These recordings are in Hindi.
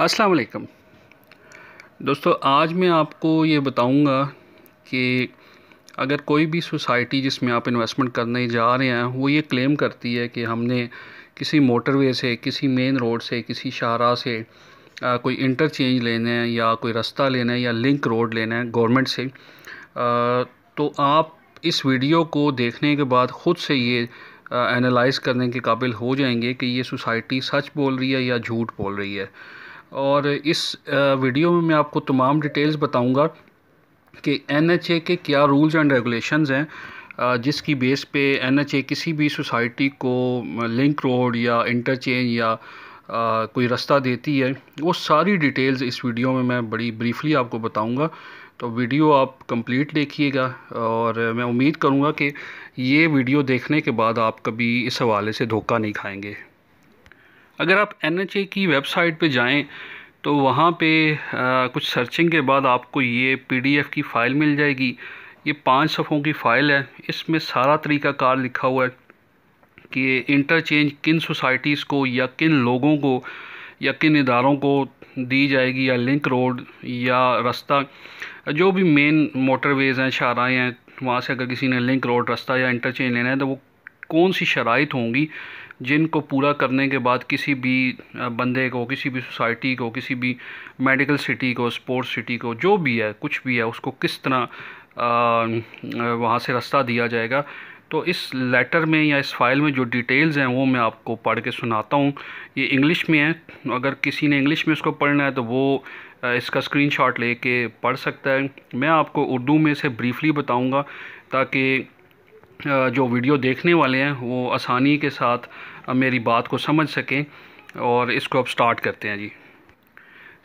अस्सलाम वालेकुम दोस्तों आज मैं आपको ये बताऊंगा कि अगर कोई भी सोसाइटी जिसमें आप इन्वेस्टमेंट करने जा रहे हैं वो ये क्लेम करती है कि हमने किसी मोटरवे से किसी मेन रोड से किसी शाहरा से आ, कोई इंटरचेंज लेना है या कोई रास्ता लेना है या लिंक रोड लेना है गवर्नमेंट से आ, तो आप इस वीडियो को देखने के बाद ख़ुद से ये एनालाइज करने के काबिल हो जाएंगे कि ये सोसाइटी सच बोल रही है या झूठ बोल रही है और इस वीडियो में मैं आपको तमाम डिटेल्स बताऊंगा कि एन के क्या रूल्स एंड रेगुलेशंस हैं जिसकी बेस पे एन किसी भी सोसाइटी को लिंक रोड या इंटरचेंज या आ, कोई रास्ता देती है वो सारी डिटेल्स इस वीडियो में मैं बड़ी ब्रीफली आपको बताऊंगा तो वीडियो आप कंप्लीट देखिएगा और मैं उम्मीद करूंगा कि ये वीडियो देखने के बाद आप कभी इस हवाले से धोखा नहीं खाएंगे अगर आप एन की वेबसाइट पे जाएं तो वहाँ पे आ, कुछ सर्चिंग के बाद आपको ये पीडीएफ की फ़ाइल मिल जाएगी ये पाँच सफ़ों की फ़ाइल है इसमें सारा तरीका कार लिखा हुआ है कि इंटरचेंज किन सोसाइटीज़ को या किन लोगों को या किन इदारों को दी जाएगी या लिंक रोड या रास्ता जो भी मेन मोटरवेज़ हैं शाहराएँ हैं वहाँ से अगर किसी ने लिंक रोड रास्ता या इंटरचेंज लेना है तो वो कौन सी शराइ होंगी जिनको पूरा करने के बाद किसी भी बंदे को किसी भी सोसाइटी को किसी भी मेडिकल सिटी को स्पोर्ट्स सिटी को जो भी है कुछ भी है उसको किस तरह वहाँ से रास्ता दिया जाएगा तो इस लेटर में या इस फाइल में जो डिटेल्स हैं वो मैं आपको पढ़ के सुनाता हूँ ये इंग्लिश में है अगर किसी ने इंग्लिश में इसको पढ़ना है तो वो इसका स्क्रीनशॉट लेके पढ़ सकता है मैं आपको उर्दू में इसे ब्रीफली बताऊँगा ताकि जो वीडियो देखने वाले हैं वो आसानी के साथ मेरी बात को समझ सकें और इसको अब स्टार्ट करते हैं जी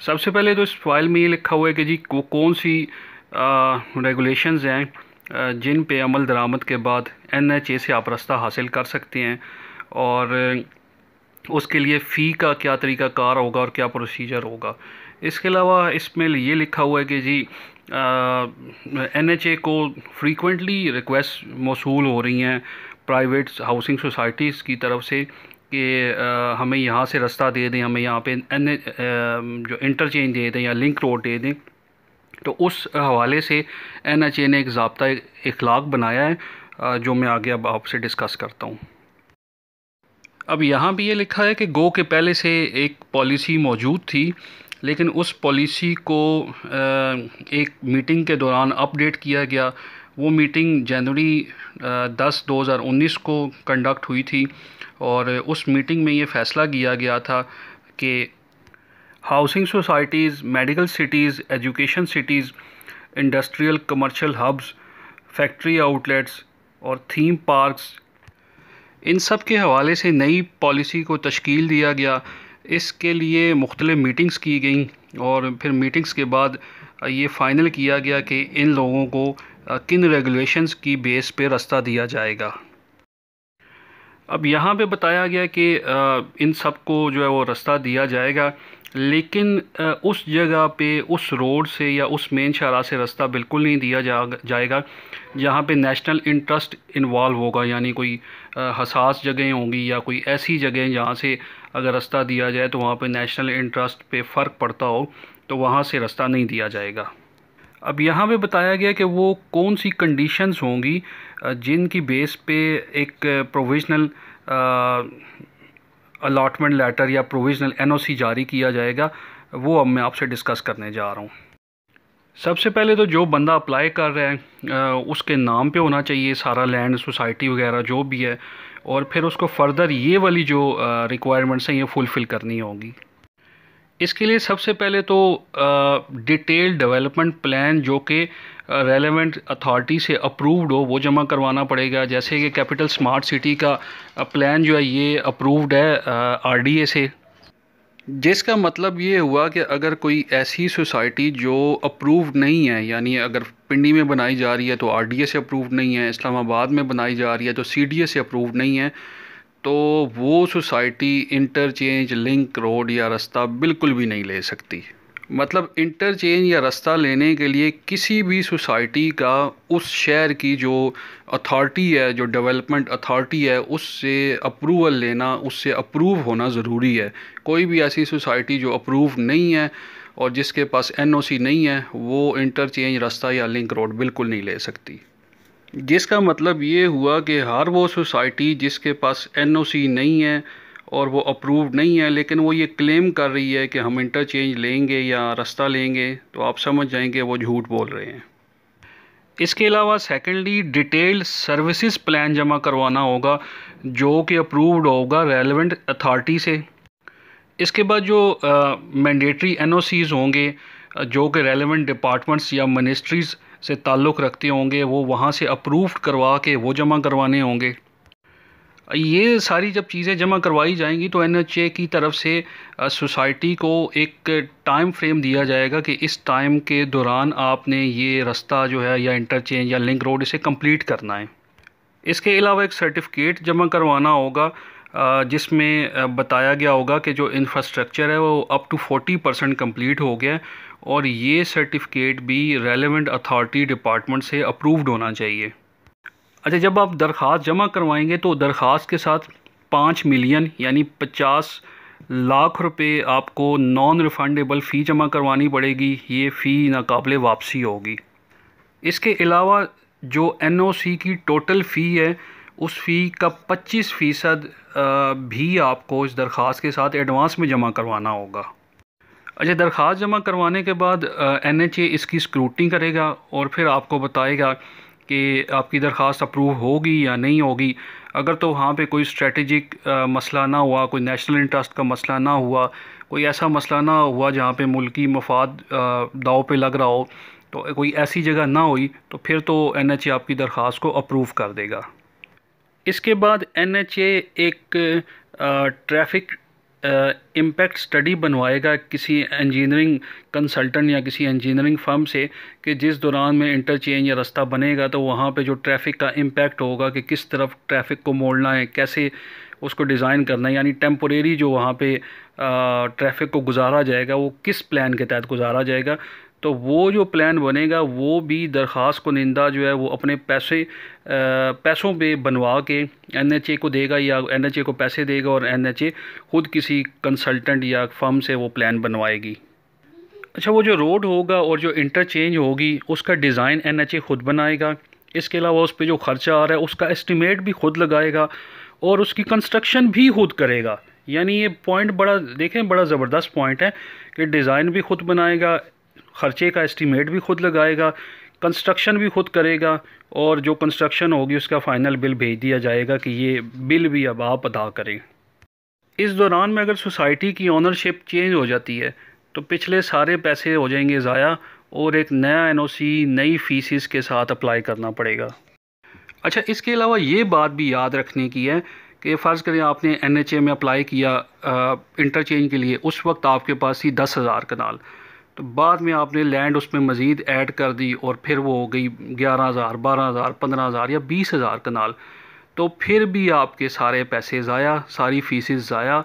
सबसे पहले तो इस फाइल में ये लिखा हुआ है कि जी वो कौन सी रेगुलेशंस हैं जिन पे अमल दरामद के बाद एन एच ए से आप रास्ता हासिल कर सकते हैं और उसके लिए फ़ी का क्या तरीका कार होगा और क्या प्रोसीजर होगा इसके अलावा इसमें ये लिखा हुआ है कि जी एन एच ए को फ्रीकुनटली रिक्वेस्ट मौसू हो रही हैं प्राइवेट हाउसिंग सोसाइटीज़ की तरफ से कि हमें यहाँ से रास्ता दे दें हमें यहाँ पे एन जो इंटरचेंज दे दें या लिंक रोड दे दें तो उस हवाले से एन एच ए ने एक जबता इखलाक बनाया है जो मैं आगे अब आपसे डिस्कस करता हूँ अब यहाँ भी ये लिखा है कि गो के पहले से एक पॉलिसी मौजूद थी लेकिन उस पॉलिसी को एक मीटिंग के दौरान अपडेट किया गया वो मीटिंग जनवरी दस दो हज़ार उन्नीस को कंडक्ट हुई थी और उस मीटिंग में ये फ़ैसला किया गया था कि housing societies medical cities education cities industrial commercial hubs factory outlets और थीम पार्क्स इन सब के हवाले से नई पॉलिसी को तश्कील दिया गया इसके लिए मुख्तलि मीटिंग्स की गई और फिर मीटिंग्स के बाद ये फ़ाइनल किया गया कि इन लोगों को किन रेगुलेशंस की बेस पे रास्ता दिया जाएगा अब यहाँ पे बताया गया कि इन सब को जो है वो रास्ता दिया जाएगा लेकिन उस जगह पे उस रोड से या उस मेन शराह से रास्ता बिल्कुल नहीं दिया जा जाएगा जहाँ पे नेशनल इंटरेस्ट इन्वॉल्व होगा यानी कोई हसास जगहें होंगी या कोई ऐसी जगह जहाँ से अगर रास्ता दिया जाए तो वहाँ पे नेशनल इंटरेस्ट पे फ़र्क पड़ता हो तो वहाँ से रास्ता नहीं दिया जाएगा अब यहाँ पे बताया गया कि वो कौन सी कंडीशंस होंगी जिनकी बेस पे एक प्रोविजनल अलाटमेंट लेटर या प्रोविजनल एनओसी जारी किया जाएगा वो अब मैं आपसे डिस्कस करने जा रहा हूँ सबसे पहले तो जो बंदा अप्लाई कर रहा है उसके नाम पे होना चाहिए सारा लैंड सोसाइटी वगैरह जो भी है और फिर उसको फर्दर ये वाली जो रिक्वायरमेंट्स हैं ये फुलफ़िल करनी होगी इसके लिए सबसे पहले तो डिटेल डेवलपमेंट प्लान जो कि रेलेवेंट अथॉरिटी से अप्रूव्ड हो वो जमा करवाना पड़ेगा जैसे कि कैपिटल स्मार्ट सिटी का प्लान जो है ये अप्रूव्ड है आरडीए से जिसका मतलब ये हुआ कि अगर कोई ऐसी सोसाइटी जो अप्रूव्ड नहीं है यानी अगर पिंडी में बनाई जा रही है तो आरडीए से अप्रूव्ड नहीं है इस्लामाबाद में बनाई जा रही है तो सीडीए से अप्रूव्ड नहीं है तो वो सोसाइटी इंटरचेंज लिंक रोड या रास्ता बिल्कुल भी नहीं ले सकती मतलब इंटरचेंज या रास्ता लेने के लिए किसी भी सोसाइटी का उस शहर की जो अथॉरिटी है जो डेवलपमेंट अथॉरिटी है उससे अप्रूवल लेना उससे अप्रूव होना ज़रूरी है कोई भी ऐसी सोसाइटी जो अप्रूव नहीं है और जिसके पास एनओसी नहीं है वो इंटरचेंज रास्ता या लिंक रोड बिल्कुल नहीं ले सकती जिसका मतलब ये हुआ कि हर वो सोसाइटी जिसके पास एन नहीं है और वो अप्रूव्ड नहीं है लेकिन वो ये क्लेम कर रही है कि हम इंटरचेंज लेंगे या रास्ता लेंगे तो आप समझ जाएंगे वो झूठ बोल रहे हैं इसके अलावा सेकेंडली डिटेल सर्विसेज प्लान जमा करवाना होगा जो कि अप्रूव्ड होगा रेलिवेंट अथॉरिटी से इसके बाद जो मैंडेटरी एन होंगे जो कि रेलिवेंट डिपार्टमेंट्स या मिनिस्ट्रीज़ से ताल्लुक़ रखते होंगे वो वहाँ से अप्रूव्ड करवा के वो जमा करवाने होंगे ये सारी जब चीज़ें जमा करवाई जाएंगी तो एन की तरफ से सोसाइटी को एक टाइम फ्रेम दिया जाएगा कि इस टाइम के दौरान आपने ये रास्ता जो है या इंटरचेंज या लिंक रोड इसे कंप्लीट करना है इसके अलावा एक सर्टिफिकेट जमा करवाना होगा जिसमें बताया गया होगा कि जो इंफ्रास्ट्रक्चर है वो अप टू 40 परसेंट कम्प्लीट हो गया है और ये सर्टिफिकेट भी रेलिवेंट अथॉरिटी डिपार्टमेंट से अप्रूव्ड होना चाहिए अच्छा जब आप दरख्वास्त जमा करवाएंगे तो दरख्वास्त के साथ पाँच मिलियन यानी पचास लाख रुपए आपको नॉन रिफंडेबल फ़ी जमा करवानी पड़ेगी ये फ़ी नाकबले वापसी होगी इसके अलावा जो एनओसी की टोटल फ़ी है उस फ़ी का 25 फ़ीसद भी आपको इस दरख्वास्त के साथ एडवांस में जमा करवाना होगा अच्छा दरख्वास्त जमा करवाने के बाद एन एच ए इसकी स्क्रूटनी करेगा और फिर आपको बताएगा कि आपकी दरख्वास्त अप्रूव होगी या नहीं होगी अगर तो वहाँ पे कोई स्ट्रेटजिक मसला ना हुआ कोई नेशनल इंटरेस्ट का मसला ना हुआ कोई ऐसा मसला ना हुआ जहाँ पे मुल्की मफाद दाव पे लग रहा हो तो कोई ऐसी जगह ना हुई तो फिर तो एन एच ए आपकी दरख्वास्त को अप्रूव कर देगा इसके बाद एन एच ए एक ट्रैफिक इम्पैक्ट स्टडी बनवाएगा किसी इंजीनियरिंग कंसल्टेंट या किसी इंजीनियरिंग फर्म से कि जिस दौरान में इंटरचेंज या रास्ता बनेगा तो वहाँ पे जो ट्रैफिक का इम्पैक्ट होगा कि किस तरफ ट्रैफिक को मोड़ना है कैसे उसको डिज़ाइन करना है यानी टेम्पोरेरी जो वहाँ पे ट्रैफिक को गुजारा जाएगा वो किस प्लान के तहत गुजारा जाएगा तो वो जो प्लान बनेगा वो भी दरख्वास्त कुनिंदा जो है वो अपने पैसे आ, पैसों पे बनवा के एन को देगा या एन को पैसे देगा और एन खुद किसी कंसल्टेंट या फर्म से वो प्लान बनवाएगी अच्छा वो जो रोड होगा और जो इंटरचेंज होगी उसका डिज़ाइन एन खुद बनाएगा इसके अलावा उस पर जो ख़र्चा आ रहा है उसका एस्टिमेट भी खुद लगाएगा और उसकी कंस्ट्रक्शन भी खुद करेगा यानी ये पॉइंट बड़ा देखें बड़ा ज़बरदस्त पॉइंट है कि डिज़ाइन भी खुद बनाएगा ख़र्चे का एस्टीमेट भी खुद लगाएगा कंस्ट्रक्शन भी खुद करेगा और जो कंस्ट्रक्शन होगी उसका फ़ाइनल बिल भेज दिया जाएगा कि ये बिल भी अब आप अदा करें इस दौरान में अगर सोसाइटी की ऑनरशिप चेंज हो जाती है तो पिछले सारे पैसे हो जाएंगे ज़ाया और एक नया एनओसी नई फीसिस के साथ अप्लाई करना पड़ेगा अच्छा इसके अलावा ये बात भी याद रखने की है कि फ़र्ज़ करें आपने एनएचए में अप्लाई किया इंटरचेंज के लिए उस वक्त आपके पास थी दस हज़ार कनाल तो बाद में आपने लैंड उसमें मज़ीद ऐड कर दी और फिर वो हो गई ग्यारह हज़ार बारह हज़ार पंद्रह हज़ार या बीस हज़ार कनाल तो फिर भी आपके सारे पैसे ज़ाया सारी फीसेस ज़ाया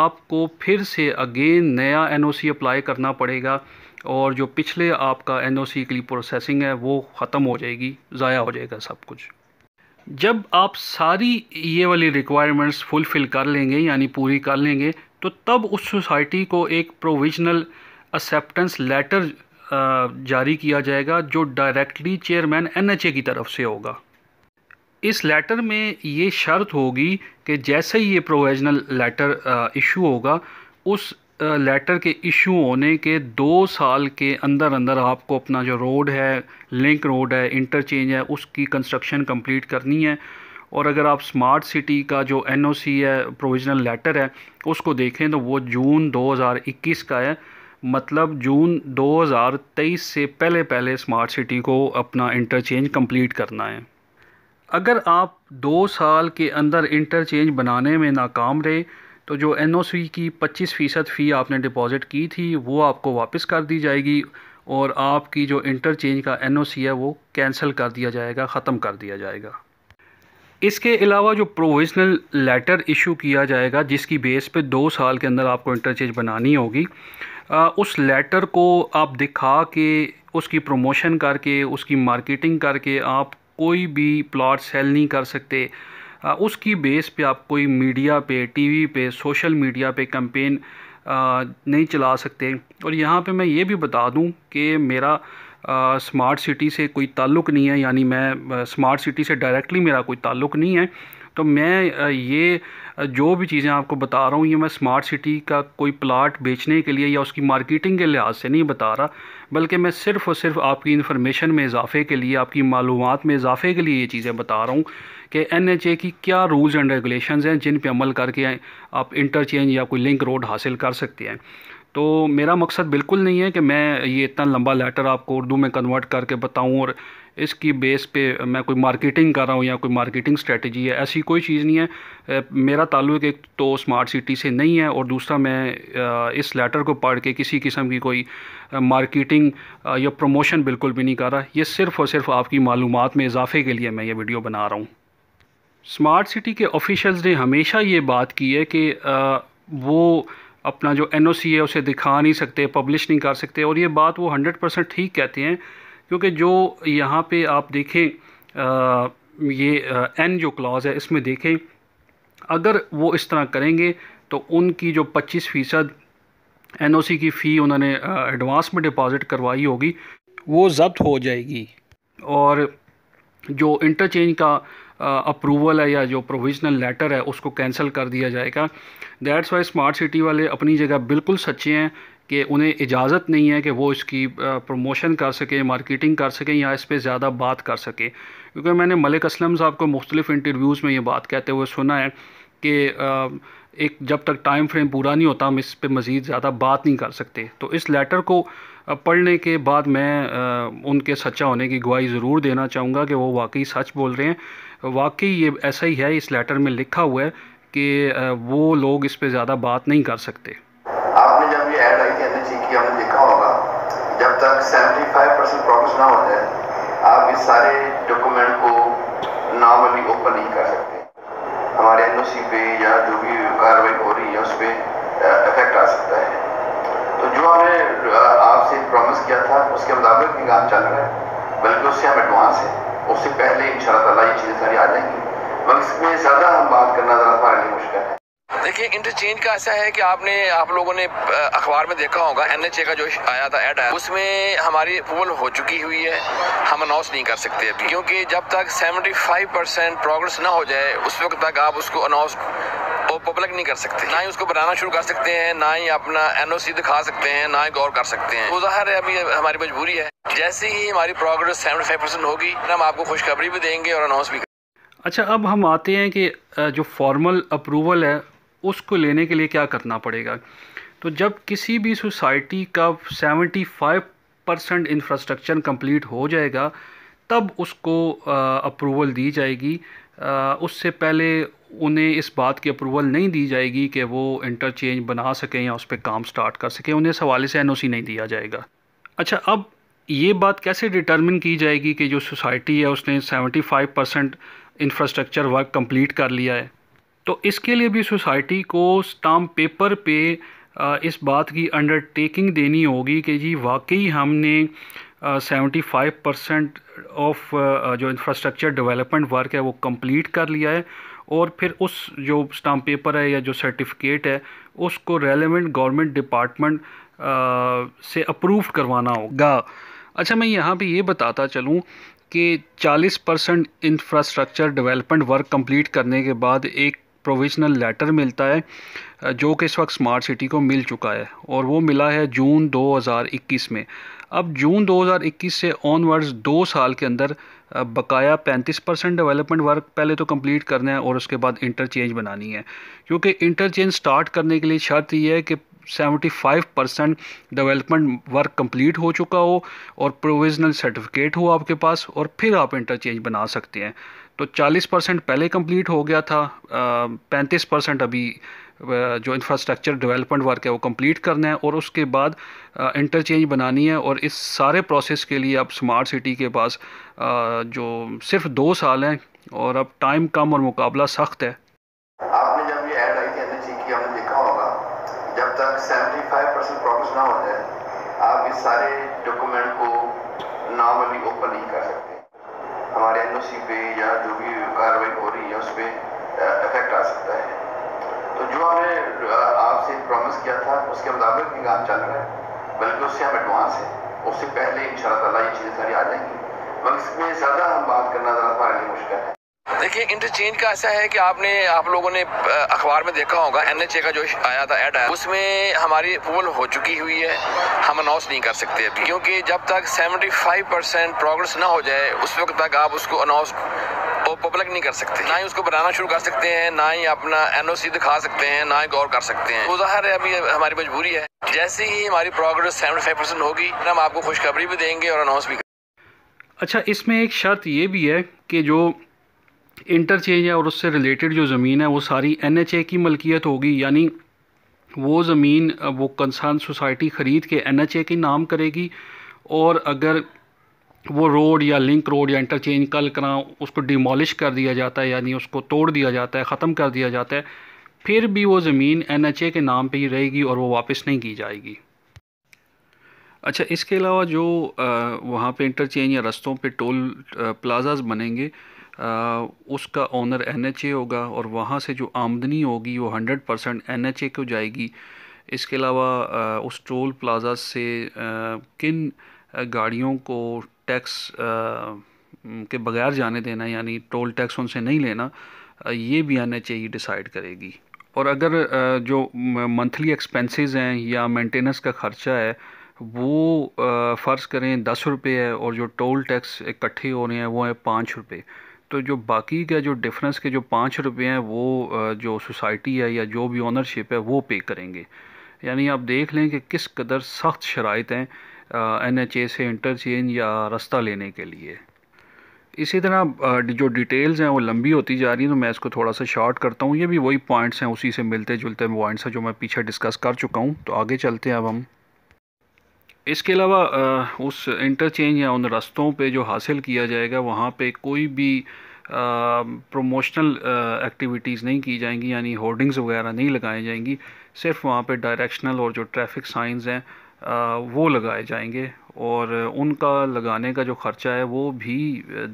आपको फिर से अगेन नया एनओसी अप्लाई करना पड़ेगा और जो पिछले आपका एनओसी के लिए प्रोसेसिंग है वो ख़त्म हो जाएगी ज़ाया हो जाएगा सब कुछ जब आप सारी ये वाली रिक्वायरमेंट्स फुलफ़िल कर लेंगे यानी पूरी कर लेंगे तो तब उस सोसाइटी को एक प्रोविजनल एक्सेप्टेंस लेटर uh, जारी किया जाएगा जो डायरेक्टली चेयरमैन एनएचए की तरफ से होगा इस लेटर में ये शर्त होगी कि जैसे ही ये प्रोविजनल लेटर इशू होगा उस लेटर uh, के इशू होने के दो साल के अंदर अंदर आपको अपना जो रोड है लिंक रोड है इंटरचेंज है उसकी कंस्ट्रक्शन कंप्लीट करनी है और अगर आप स्मार्ट सिटी का जो एनओसी है प्रोविजनल लेटर है उसको देखें तो वो जून 2021 का है मतलब जून 2023 से पहले पहले स्मार्ट सिटी को अपना इंटरचेंज कंप्लीट करना है अगर आप दो साल के अंदर इंटरचेंज बनाने में नाकाम रहे तो जो एन की पच्चीस फ़ीसद फ़ी आपने डिपॉज़िट की थी वो आपको वापस कर दी जाएगी और आपकी जो इंटरचेंज का एन है वो कैंसिल कर दिया जाएगा ख़त्म कर दिया जाएगा इसके अलावा जो प्रोविजनल लेटर इशू किया जाएगा जिसकी बेस पे दो साल के अंदर आपको इंटरचेंज बनानी होगी उस लेटर को आप दिखा के उसकी प्रमोशन करके उसकी मार्केटिंग करके आप कोई भी प्लॉट सेल नहीं कर सकते उसकी बेस पे आप कोई मीडिया पे टीवी पे सोशल मीडिया पे कैंपेन नहीं चला सकते और यहाँ पे मैं ये भी बता दूँ कि मेरा स्मार्ट सिटी से कोई ताल्लुक़ नहीं है यानी मैं स्मार्ट सिटी से डायरेक्टली मेरा कोई ताल्लुक़ नहीं है तो मैं ये जो भी चीज़ें आपको बता रहा हूँ ये मैं स्मार्ट सिटी का कोई प्लाट बेचने के लिए या उसकी मार्केटिंग के लिहाज से नहीं बता रहा बल्कि मैं सिर्फ़ और सिर्फ आपकी इन्फॉर्मेशन में इजाफे के लिए आपकी मालूम में इजाफे के लिए ये चीज़ें बता रहा हूँ कि एन एच ए की क्या रूल्स एंड रेगुलेशन हैं जिन पर अमल करके आप इंटरचेंज या कोई लिंक रोड हासिल कर सकते हैं तो मेरा मकसद बिल्कुल नहीं है कि मैं ये इतना लंबा लेटर आपको उर्दू में कन्वर्ट करके बताऊं और इसकी बेस पे मैं कोई मार्केटिंग कर रहा हूँ या कोई मार्केटिंग स्ट्रेटजी है ऐसी कोई चीज़ नहीं है मेरा ताल्लुक एक तो स्मार्ट सिटी से नहीं है और दूसरा मैं इस लेटर को पढ़ के किसी किस्म की कोई मार्केटिंग या प्रमोशन बिल्कुल भी नहीं कर रहा ये सिर्फ़ और सिर्फ आपकी मालूम में इजाफे के लिए मैं ये वीडियो बना रहा हूँ स्मार्ट सिटी के ऑफिशल्स ने हमेशा ये बात की है कि वो अपना जो एन है उसे दिखा नहीं सकते पब्लिश नहीं कर सकते और ये बात वो हंड्रेड परसेंट ठीक कहते हैं क्योंकि जो यहाँ पे आप देखें आ, ये एन जो क्लॉज़ है इसमें देखें अगर वो इस तरह करेंगे तो उनकी जो 25 फ़ीसद एन की फ़ी उन्होंने एडवांस में डिपॉज़िट करवाई होगी वो जब्त हो जाएगी और जो इंटरचेंज का अप्रूवल है या जो प्रोविजनल लेटर है उसको कैंसिल कर दिया जाएगा दैट्स वाई स्मार्ट सिटी वाले अपनी जगह बिल्कुल सच्चे हैं कि उन्हें इजाज़त नहीं है कि वो इसकी प्रमोशन कर सकें मार्केटिंग कर सकें या इस पर ज़्यादा बात कर सकें क्योंकि मैंने मलिक असलम साहब को मुख्तलिफ़ इंटरव्यूज़ में ये बात कहते हुए सुना है कि एक जब तक टाइम फ्रेम पूरा नहीं होता हम इस पर मज़ीद ज़्यादा बात नहीं कर सकते तो इस लेटर को पढ़ने के बाद मैं उनके सच्चा होने की गवाही ज़रूर देना चाहूँगा कि वो वाकई सच बोल रहे हैं वाकई ये ऐसा ही है इस लेटर में लिखा हुआ है कि वो लोग इस पर ज़्यादा बात नहीं कर सकते तक 75 परसेंट प्रोग्रेस ना हो जाए आप इस सारे डॉक्यूमेंट को नॉर्मली ओपन नहीं कर सकते हमारे एन पे या जो भी कार्रवाई हो रही है उस पर इफेक्ट आ सकता है तो जो हमने आपसे प्रॉमिस किया था उसके मुताबिक भी काम चल रहा है बल्कि उससे हम एडवांस हैं उससे पहले इन शाला ये चीज़ें सारी आ जाएंगी बल्कि इसमें ज़्यादा हम बात करना ज़्यादा हमारे लिए मुश्किल है देखिए इंटरचेंज का ऐसा है कि आपने आप लोगों ने अखबार में देखा होगा एनएचए का जो आया था एड है उसमें हमारी अप्रूवल हो चुकी हुई है हम अनाउंस नहीं कर सकते क्योंकि जब तक 75 परसेंट प्रोग्रेस ना हो जाए उस वक्त तक आप उसको अनाउंस वो पब्लिक नहीं कर सकते ना ही उसको बनाना शुरू कर सकते हैं ना ही अपना एनओसी दिखा सकते हैं ना ही गौर कर सकते हैं तो है अभी हमारी मजबूरी है जैसे ही हमारी प्रोग्रेस सेवेंटी फाइव परसेंट होगी हम आपको खुशखबरी भी देंगे और अनाउंस भी अच्छा अब हम आते हैं कि जो फॉर्मल अप्रूवल है उसको लेने के लिए क्या करना पड़ेगा तो जब किसी भी सोसाइटी का 75 परसेंट इंफ्रास्ट्रक्चर कंप्लीट हो जाएगा तब उसको अप्रूवल दी जाएगी आ, उससे पहले उन्हें इस बात की अप्रूवल नहीं दी जाएगी कि वो इंटरचेंज बना सकें या उस पर काम स्टार्ट कर सकें उन्हें इस हवाले से एन नहीं दिया जाएगा अच्छा अब ये बात कैसे डिटर्मिन की जाएगी कि जो सोसाइटी है उसने 75 परसेंट इंफ्रास्ट्रक्चर वर्क कंप्लीट कर लिया है तो इसके लिए भी सोसाइटी को स्टाम्प पेपर पे इस बात की अंडरटेकिंग देनी होगी कि जी वाकई हमने सेवेंटी फाइव परसेंट ऑफ जो इंफ्रास्ट्रक्चर डेवलपमेंट वर्क है वो कंप्लीट कर लिया है और फिर उस जो स्टाम्प पेपर है या जो सर्टिफिकेट है उसको रेलिवेंट गवर्नमेंट डिपार्टमेंट से अप्रूव करवाना होगा अच्छा मैं यहाँ पे ये बताता चलूँ कि 40 percent infrastructure development work complete करने के बाद एक प्रोविजनल लेटर मिलता है जो कि इस वक्त स्मार्ट सिटी को मिल चुका है और वो मिला है जून 2021 में अब जून 2021 से ऑनवर्ड्स दो साल के अंदर बकाया 35 परसेंट डेवलपमेंट वर्क पहले तो कंप्लीट करना है और उसके बाद इंटरचेंज बनानी है क्योंकि इंटरचेंज स्टार्ट करने के लिए शर्त यह है कि 75 परसेंट डेवलपमेंट वर्क कंप्लीट हो चुका हो और प्रोविजनल सर्टिफिकेट हो आपके पास और फिर आप इंटरचेंज बना सकते हैं तो 40 परसेंट पहले कंप्लीट हो गया था पैंतीस परसेंट अभी जो इंफ्रास्ट्रक्चर डेवलपमेंट वर्क है वो कंप्लीट करना है और उसके बाद इंटरचेंज बनानी है और इस सारे प्रोसेस के लिए अब स्मार्ट सिटी के पास जो सिर्फ दो साल हैं और अब टाइम कम और मुकाबला सख्त है आपने जब ये ऐड आई थी एनर्जी की देखा होगा जब तक 75 परसेंट ना हो जाए आप इस सारे प्राइवेसी पे या जो भी कार्रवाई हो रही है उस पर इफेक्ट आ सकता है तो जो हमने आपसे प्रॉमिस किया था उसके मुताबिक भी काम चल रहा है बल्कि उससे हम एडवांस हैं उससे पहले इन शाह ये चीज़ें सारी आ जाएंगी मगर इसमें ज़्यादा हम बात करना ज़्यादा हमारे लिए मुश्किल है देखिए इंटरचेंज का ऐसा है कि आपने आप लोगों ने अखबार में देखा होगा एनएचए का जो आया था एड आया उसमें हमारी अप्रूवल हो चुकी हुई है हम अनाउंस नहीं कर सकते अभी क्योंकि जब तक 75 परसेंट प्रोग्रेस ना हो जाए उस वक्त तक आप उसको अनाउंस पब्लिक नहीं कर सकते ना ही उसको बनाना शुरू कर सकते हैं ना ही अपना एनओसी दिखा सकते हैं ना ही गौर कर सकते हैं वो है अभी हमारी मजबूरी है जैसे ही हमारी प्रोग्रेस सेवेंटी फाइव परसेंट होगी हम आपको खुशखबरी भी देंगे और अनाउंस भी अच्छा इसमें एक शर्त ये भी है कि जो इंटरचेंज है और उससे रिलेटेड जो ज़मीन है वो सारी एन एच ए की मलकियत होगी यानी वो ज़मीन वो कंसर्न सोसाइटी ख़रीद के एन एच ए के नाम करेगी और अगर वो रोड या लिंक रोड या इंटरचेंज कल करा उसको डिमोलिश कर दिया जाता है यानी उसको तोड़ दिया जाता है ख़त्म कर दिया जाता है फिर भी वो ज़मीन एन एच ए के नाम पे ही रहेगी और वो वापस नहीं की जाएगी अच्छा इसके अलावा जो वहाँ पे इंटरचेंज या रस्तों पे टोल प्लाजाज बनेंगे उसका ओनर एन होगा और वहाँ से जो आमदनी होगी वो हंड्रेड परसेंट एन को जाएगी इसके अलावा उस टोल प्लाजा से किन गाड़ियों को टैक्स के बगैर जाने देना यानी टोल टैक्स उनसे नहीं लेना ये भी एन एच डिसाइड करेगी और अगर जो मंथली एक्सपेंसेस हैं या मेंटेनेंस का ख़र्चा है वो फ़र्ज़ करें दस रुपये है और जो टोल टैक्स इकट्ठे हो रहे हैं वो है पाँच रुपये तो जो बाकी का जो डिफरेंस के जो पाँच रुपये हैं वो जो सोसाइटी है या जो भी ऑनरशिप है वो पे करेंगे यानी आप देख लें कि किस कदर सख्त शराइत हैं एन एच ए से इंटरचेंज या रास्ता लेने के लिए इसी तरह जो डिटेल्स हैं वो लंबी होती जा रही हैं तो मैं इसको थोड़ा सा शॉर्ट करता हूँ ये भी वही पॉइंट्स हैं उसी से मिलते जुलते पॉइंट्स हैं जो मैं पीछे डिस्कस कर चुका हूँ तो आगे चलते हैं अब हम इसके अलावा उस इंटरचेंज या उन रास्तों पे जो हासिल किया जाएगा वहाँ पे कोई भी प्रमोशनल एक्टिविटीज़ नहीं की जाएंगी यानी होर्डिंग्स वगैरह नहीं लगाई जाएंगी सिर्फ वहाँ पे डायरेक्शनल और जो ट्रैफिक साइंस हैं वो लगाए जाएंगे और उनका लगाने का जो ख़र्चा है वो भी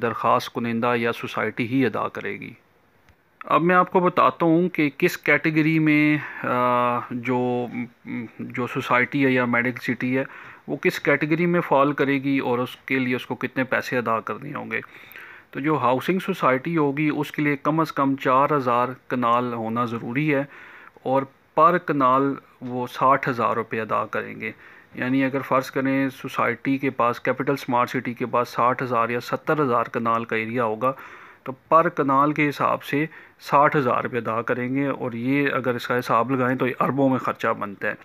दरख्वास कुनिंदा या सोसाइटी ही अदा करेगी अब मैं आपको बताता हूँ कि किस कैटेगरी में जो जो सोसाइटी है या मेडिकल सिटी है वो किस कैटेगरी में फॉल करेगी और उसके लिए उसको कितने पैसे अदा करने होंगे तो जो हाउसिंग सोसाइटी होगी उसके लिए कम अज़ कम चार हज़ार कनाल होना ज़रूरी है और पर कनाल वो साठ हज़ार रुपये अदा करेंगे यानी अगर फ़र्ज़ करें सोसाइटी के पास कैपिटल स्मार्ट सिटी के पास साठ हज़ार या सत्तर हज़ार कनाल का एरिया होगा तो पर कनाल के हिसाब से साठ हज़ार रुपये अदा करेंगे और ये अगर इसका हिसाब लगाएं तो ये अरबों में ख़र्चा बनता है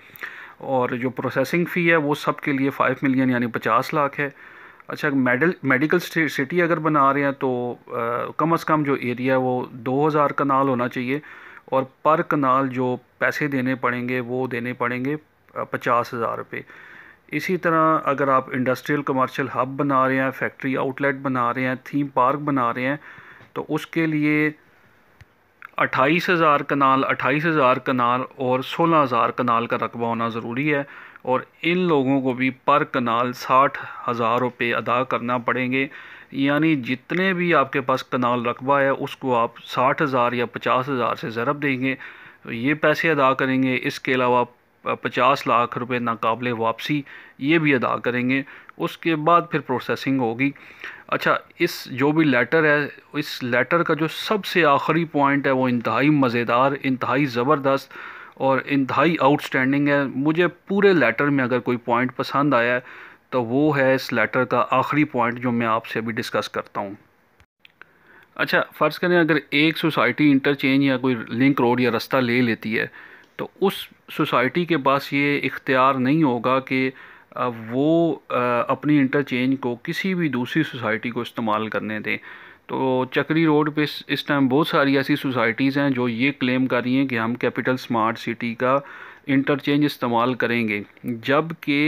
और जो प्रोसेसिंग फ़ी है वो सब के लिए फ़ाइव मिलियन यानी पचास लाख है अच्छा मेडल मेडिकल सिटी अगर बना रहे हैं तो आ, कम अज़ कम जो एरिया है वो दो हज़ार कनाल होना चाहिए और पर कनाल जो पैसे देने पड़ेंगे वो देने पड़ेंगे पचास हज़ार रुपये इसी तरह अगर आप इंडस्ट्रियल कमर्शियल हब बना रहे हैं फैक्ट्री आउटलेट बना रहे हैं थीम पार्क बना रहे हैं तो उसके लिए अट्ठाईस हज़ार कनाल अट्ठाईस हज़ार कनाल और सोलह हज़ार कनाल का रकबा होना ज़रूरी है और इन लोगों को भी पर कनाल साठ हज़ार रुपये अदा करना पड़ेंगे यानी जितने भी आपके पास कनाल रकबा है उसको आप साठ हज़ार या पचास हज़ार से ज़रब देंगे तो ये पैसे अदा करेंगे इसके अलावा पचास लाख रुपये नाकबले वापसी ये भी अदा करेंगे उसके बाद फिर प्रोसेसिंग होगी अच्छा इस जो भी लेटर है इस लेटर का जो सबसे आखिरी पॉइंट है वो इंतहाई मज़ेदार इंतहाई ज़बरदस्त और इंतहाई आउटस्टैंडिंग है मुझे पूरे लेटर में अगर कोई पॉइंट पसंद आया है तो वो है इस लेटर का आखिरी पॉइंट जो मैं आपसे अभी डिस्कस करता हूँ अच्छा फ़र्ज़ करें अगर एक सोसाइटी इंटरचेंज या कोई लिंक रोड या रास्ता ले लेती है तो उस सोसाइटी के पास ये इख्तियार नहीं होगा कि वो अपनी इंटरचेंज को किसी भी दूसरी सोसाइटी को इस्तेमाल करने दें तो चक्री रोड पे इस टाइम बहुत सारी ऐसी सोसाइटीज़ हैं जो ये क्लेम कर रही हैं कि हम कैपिटल स्मार्ट सिटी का इंटरचेंज इस्तेमाल करेंगे जबकि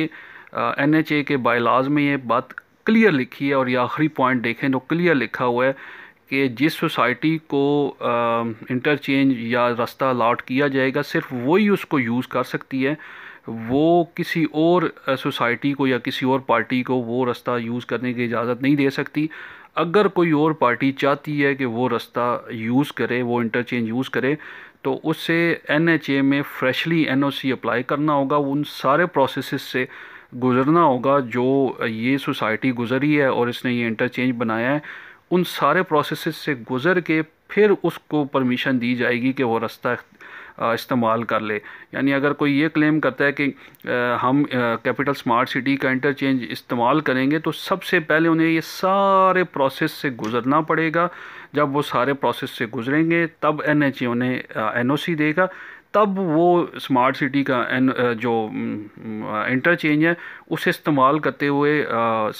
एन एच ए के बायलाज में ये बात क्लियर लिखी है और ये आखिरी पॉइंट देखें तो क्लियर लिखा हुआ है कि जिस सोसाइटी को इंटरचेंज या रास्ता अलाट किया जाएगा सिर्फ वही उसको यूज़ कर सकती है वो किसी और सोसाइटी को या किसी और पार्टी को वो रास्ता यूज़ करने की इजाज़त नहीं दे सकती अगर कोई और पार्टी चाहती है कि वो रास्ता यूज़ करे वो इंटरचेंज यूज़ करे तो उससे एन एच ए में freshly N O C apply करना होगा उन सारे प्रोसेस से गुज़रना होगा जो ये सोसाइटी गुज़री है और इसने ये इंटरचेंज बनाया है उन सारे प्रोसेस से गुज़र के फिर उसको परमिशन दी जाएगी कि वो रास्ता इस्तेमाल कर ले यानी अगर कोई ये क्लेम करता है कि हम कैपिटल स्मार्ट सिटी का इंटरचेंज इस्तेमाल करेंगे तो सबसे पहले उन्हें ये सारे प्रोसेस से गुजरना पड़ेगा जब वो सारे प्रोसेस से गुजरेंगे तब एन एच उन्हें एन ओ सी देगा तब वो स्मार्ट सिटी का एन जो इंटरचेंज है उसे इस्तेमाल करते हुए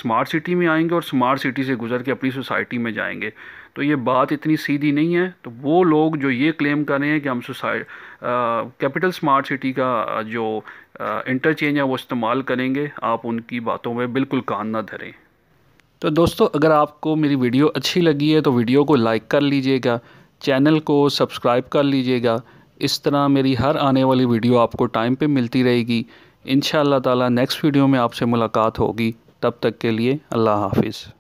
स्मार्ट सिटी में आएंगे और स्मार्ट सिटी से गुजर के अपनी सोसाइटी में जाएंगे तो ये बात इतनी सीधी नहीं है तो वो लोग जो ये क्लेम कर रहे हैं कि हम सुसाइड कैपिटल स्मार्ट सिटी का जो इंटरचेंज है वो इस्तेमाल करेंगे आप उनकी बातों में बिल्कुल कान ना धरें तो दोस्तों अगर आपको मेरी वीडियो अच्छी लगी है तो वीडियो को लाइक कर लीजिएगा चैनल को सब्सक्राइब कर लीजिएगा इस तरह मेरी हर आने वाली वीडियो आपको टाइम पे मिलती रहेगी इन ताला नेक्स्ट वीडियो में आपसे मुलाकात होगी तब तक के लिए अल्लाह हाफिज़